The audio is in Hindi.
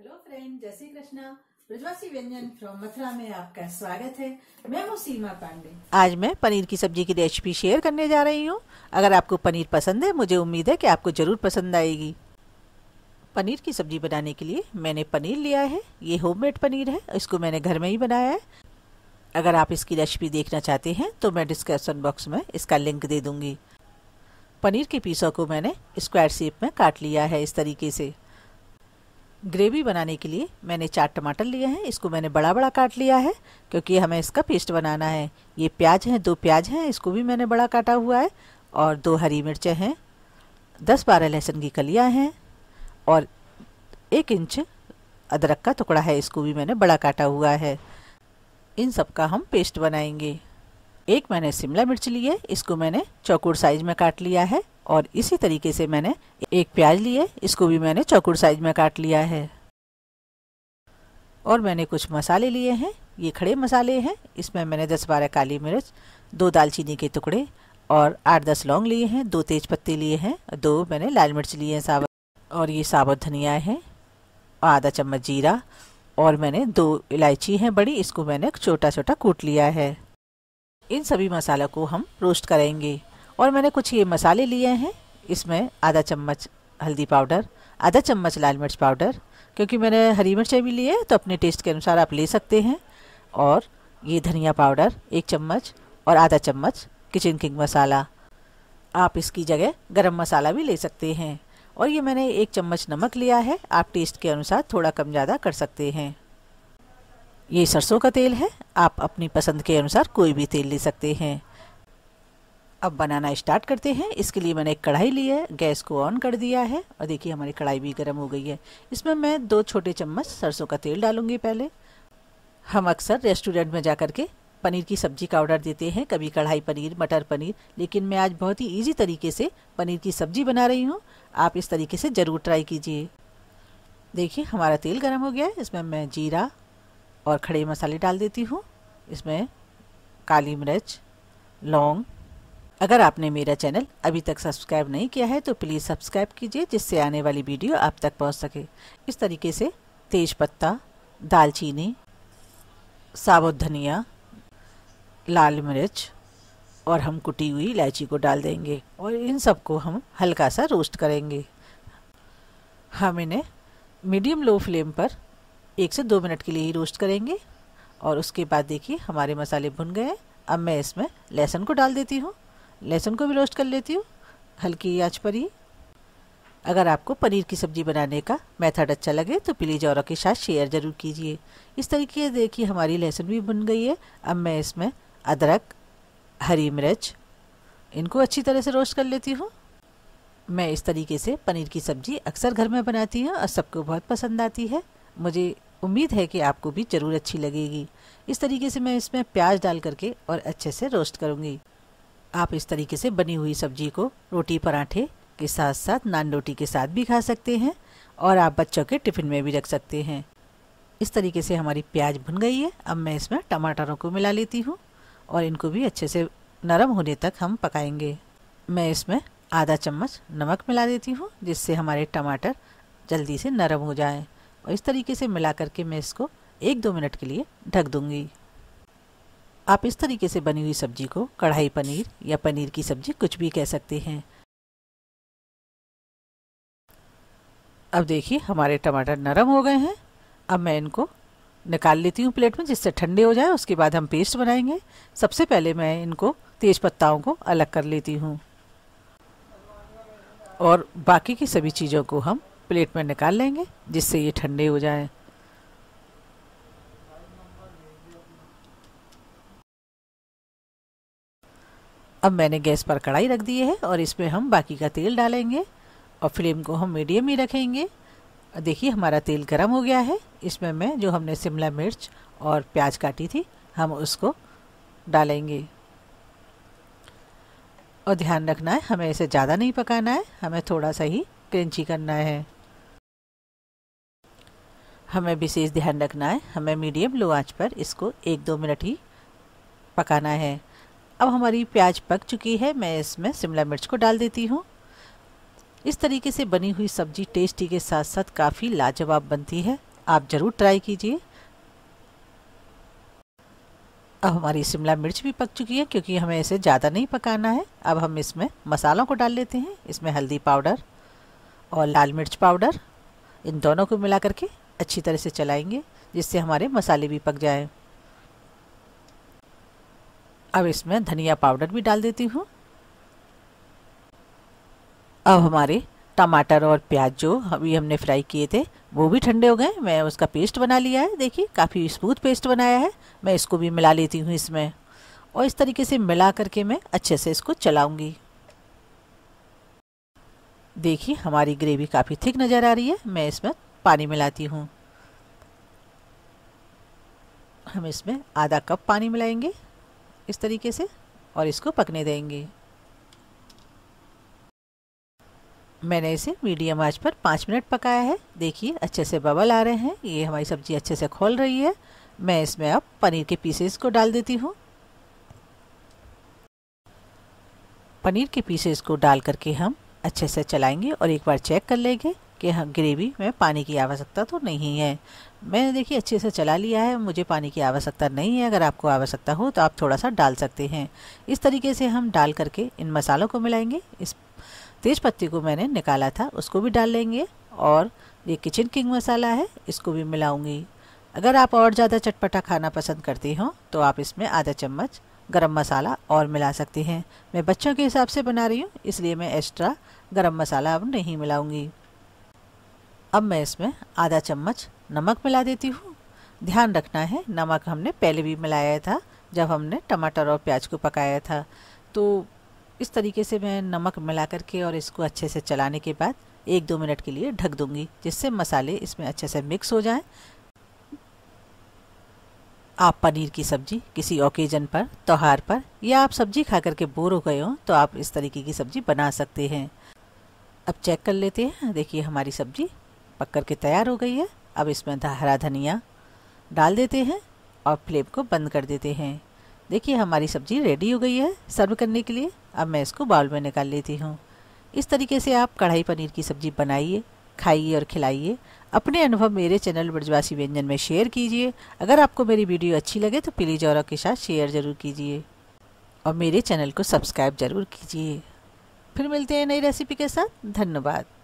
हेलो फ्रेंड जय श्री कृष्णा ब्रजवासी व्यंजन फ्रॉम मथुरा में आपका स्वागत है मैं हूँ सीमा पांडे आज मैं पनीर की सब्जी की रेसिपी शेयर करने जा रही हूँ अगर आपको पनीर पसंद है मुझे उम्मीद है कि आपको ज़रूर पसंद आएगी पनीर की सब्जी बनाने के लिए मैंने पनीर लिया है ये होममेड पनीर है इसको मैंने घर में ही बनाया है अगर आप इसकी रेसिपी देखना चाहते हैं तो मैं डिस्क्रिप्सन बॉक्स में इसका लिंक दे दूंगी पनीर के पीसों को मैंने स्क्वायर शेप में काट लिया है इस तरीके से ग्रेवी बनाने के लिए मैंने चार टमाटर लिए हैं इसको मैंने बड़ा बड़ा काट लिया है क्योंकि हमें इसका पेस्ट बनाना है ये प्याज हैं दो प्याज हैं इसको भी मैंने बड़ा काटा हुआ है और दो हरी मिर्चें हैं दस बारह लहसुन की कलियाँ हैं और एक इंच अदरक का टुकड़ा है इसको भी मैंने बड़ा काटा हुआ है इन सब का हम पेस्ट बनाएंगे एक मैंने शिमला मिर्च ली है इसको मैंने चौकुर साइज में काट लिया है और इसी तरीके से मैंने एक प्याज ली है इसको भी मैंने चौकुर साइज में काट लिया है और मैंने कुछ मसाले लिए हैं ये खड़े मसाले हैं इसमें मैंने दस बारह काली मिर्च दो दालचीनी के टुकड़े और आठ दस लौंग लिए हैं दो तेज पत्ते लिए हैं दो मैंने लाल मिर्च लिए हैं साबुत और ये साबुत धनिया है आधा चम्मच जीरा और मैंने दो इलायची हैं बड़ी इसको मैंने छोटा छोटा कूट लिया है इन सभी मसालों को हम रोस्ट करेंगे और मैंने कुछ ये मसाले लिए हैं इसमें आधा चम्मच हल्दी पाउडर आधा चम्मच लाल मिर्च पाउडर क्योंकि मैंने हरी मिर्चें भी लिए तो अपने टेस्ट के अनुसार आप ले सकते हैं और ये धनिया पाउडर एक चम्मच और आधा चम्मच किचन किंग मसाला आप इसकी जगह गरम मसाला भी ले सकते हैं और ये मैंने एक चम्मच नमक लिया है आप टेस्ट के अनुसार थोड़ा कम ज़्यादा कर सकते हैं ये सरसों का तेल है आप अपनी पसंद के अनुसार कोई भी तेल ले सकते हैं अब बनाना स्टार्ट करते हैं इसके लिए मैंने एक कढ़ाई ली है गैस को ऑन कर दिया है और देखिए हमारी कढ़ाई भी गर्म हो गई है इसमें मैं दो छोटे चम्मच सरसों का तेल डालूंगी पहले हम अक्सर रेस्टोरेंट में जा कर के पनीर की सब्जी का ऑर्डर देते हैं कभी कढ़ाई पनीर मटर पनीर लेकिन मैं आज बहुत ही ईजी तरीके से पनीर की सब्जी बना रही हूँ आप इस तरीके से ज़रूर ट्राई कीजिए देखिए हमारा तेल गर्म हो गया है इसमें मैं जीरा और खड़े मसाले डाल देती हूँ इसमें काली मिर्च लौंग अगर आपने मेरा चैनल अभी तक सब्सक्राइब नहीं किया है तो प्लीज़ सब्सक्राइब कीजिए जिससे आने वाली वीडियो आप तक पहुँच सके इस तरीके से तेज पत्ता दालचीनी साबुत धनिया लाल मिर्च और हम कुटी हुई इलायची को डाल देंगे और इन सबको हम हल्का सा रोस्ट करेंगे हम इन्हें मीडियम लो फ्लेम पर एक से दो मिनट के लिए ही रोस्ट करेंगे और उसके बाद देखिए हमारे मसाले भुन गए अब मैं इसमें लहसुन को डाल देती हूँ लहसुन को भी रोस्ट कर लेती हूँ हल्की आँच पर ही अगर आपको पनीर की सब्ज़ी बनाने का मेथड अच्छा लगे तो प्लीज़ और के साथ शेयर ज़रूर कीजिए इस तरीके से देखिए हमारी लहसुन भी भुन गई है अब मैं इसमें अदरक हरी मिर्च इनको अच्छी तरह से रोस्ट कर लेती हूँ मैं इस तरीके से पनीर की सब्ज़ी अक्सर घर में बनाती हूँ और सबको बहुत पसंद आती है मुझे उम्मीद है कि आपको भी ज़रूर अच्छी लगेगी इस तरीके से मैं इसमें प्याज डाल करके और अच्छे से रोस्ट करूँगी आप इस तरीके से बनी हुई सब्जी को रोटी पराठे के साथ साथ नान रोटी के साथ भी खा सकते हैं और आप बच्चों के टिफ़िन में भी रख सकते हैं इस तरीके से हमारी प्याज भुन गई है अब मैं इसमें टमाटरों को मिला लेती हूँ और इनको भी अच्छे से नरम होने तक हम पकाएंगे मैं इसमें आधा चम्मच नमक मिला देती हूँ जिससे हमारे टमाटर जल्दी से नरम हो जाएं। और इस तरीके से मिला करके मैं इसको एक दो मिनट के लिए ढक दूंगी आप इस तरीके से बनी हुई सब्जी को कढ़ाई पनीर या पनीर की सब्जी कुछ भी कह सकते हैं अब देखिए हमारे टमाटर नरम हो गए हैं अब मैं इनको निकाल लेती हूँ प्लेट में जिससे ठंडे हो जाए उसके बाद हम पेस्ट बनाएंगे सबसे पहले मैं इनको तेज़ पत्ताओं को अलग कर लेती हूँ और बाकी की सभी चीज़ों को हम प्लेट में निकाल लेंगे जिससे ये ठंडे हो जाए अब मैंने गैस पर कढ़ाई रख दी है और इसमें हम बाकी का तेल डालेंगे और फ्लेम को हम मीडियम ही रखेंगे देखिए हमारा तेल गर्म हो गया है इसमें मैं जो हमने शिमला मिर्च और प्याज काटी थी हम उसको डालेंगे और ध्यान रखना है हमें इसे ज़्यादा नहीं पकाना है हमें थोड़ा सा ही क्रंची करना है हमें विशेष ध्यान रखना है हमें मीडियम लो आंच पर इसको एक दो मिनट ही पकाना है अब हमारी प्याज पक चुकी है मैं इसमें शिमला मिर्च को डाल देती हूँ इस तरीके से बनी हुई सब्जी टेस्टी के साथ साथ काफ़ी लाजवाब बनती है आप ज़रूर ट्राई कीजिए अब हमारी शिमला मिर्च भी पक चुकी है क्योंकि हमें इसे ज़्यादा नहीं पकाना है अब हम इसमें मसालों को डाल लेते हैं इसमें हल्दी पाउडर और लाल मिर्च पाउडर इन दोनों को मिला करके अच्छी तरह से चलाएंगे जिससे हमारे मसाले भी पक जाएं। अब इसमें धनिया पाउडर भी डाल देती हूँ अब हमारे टमाटर और प्याज जो अभी हमने फ्राई किए थे वो भी ठंडे हो गए मैं उसका पेस्ट बना लिया है देखिए काफ़ी स्मूथ पेस्ट बनाया है मैं इसको भी मिला लेती हूँ इसमें और इस तरीके से मिला करके मैं अच्छे से इसको चलाऊँगी देखिए हमारी ग्रेवी काफ़ी थिक नज़र आ रही है मैं इसमें पानी मिलाती हूँ हम इसमें आधा कप पानी मिलाएंगे इस तरीके से और इसको पकने देंगे मैंने इसे मीडियम आंच पर पाँच मिनट पकाया है देखिए अच्छे से बबल आ रहे हैं ये हमारी सब्ज़ी अच्छे से खोल रही है मैं इसमें अब पनीर के पीसेस को डाल देती हूँ पनीर के पीसेस को डाल करके हम अच्छे से चलाएंगे और एक बार चेक कर लेंगे कि हाँ, ग्रेवी में पानी की आवश्यकता तो नहीं है मैंने देखिए अच्छे से चला लिया है मुझे पानी की आवश्यकता नहीं है अगर आपको आवश्यकता हो तो आप थोड़ा सा डाल सकते हैं इस तरीके से हम डाल करके इन मसालों को मिलाएंगे इस तेज़ पत्ती को मैंने निकाला था उसको भी डाल लेंगे और ये किचन किंग मसाला है इसको भी मिलाऊंगी अगर आप और ज़्यादा चटपटा खाना पसंद करती हो तो आप इसमें आधा चम्मच गरम मसाला और मिला सकती हैं मैं बच्चों के हिसाब से बना रही हूँ इसलिए मैं एक्स्ट्रा गरम मसाला अब नहीं मिलाऊंगी अब मैं इसमें आधा चम्मच नमक मिला देती हूँ ध्यान रखना है नमक हमने पहले भी मिलाया था जब हमने टमाटर और प्याज को पकाया था तो इस तरीके से मैं नमक मिला करके और इसको अच्छे से चलाने के बाद एक दो मिनट के लिए ढक दूंगी जिससे मसाले इसमें अच्छे से मिक्स हो जाएं आप पनीर की सब्ज़ी किसी ओकेजन पर त्यौहार पर या आप सब्ज़ी खा करके बोर हो गए हों तो आप इस तरीके की सब्ज़ी बना सकते हैं अब चेक कर लेते हैं देखिए हमारी सब्ज़ी पक कर के तैयार हो गई है अब इसमें हरा धनिया डाल देते हैं और फ्लेम को बंद कर देते हैं देखिए हमारी सब्ज़ी रेडी हो गई है सर्व करने के लिए अब मैं इसको बाउल में निकाल लेती हूँ इस तरीके से आप कढ़ाई पनीर की सब्ज़ी बनाइए खाइए और खिलाइए अपने अनुभव मेरे चैनल ब्रजवासी व्यंजन में शेयर कीजिए अगर आपको मेरी वीडियो अच्छी लगे तो प्लीज़ और के साथ शेयर ज़रूर कीजिए और मेरे चैनल को सब्सक्राइब ज़रूर कीजिए फिर मिलते हैं नई रेसिपी के साथ धन्यवाद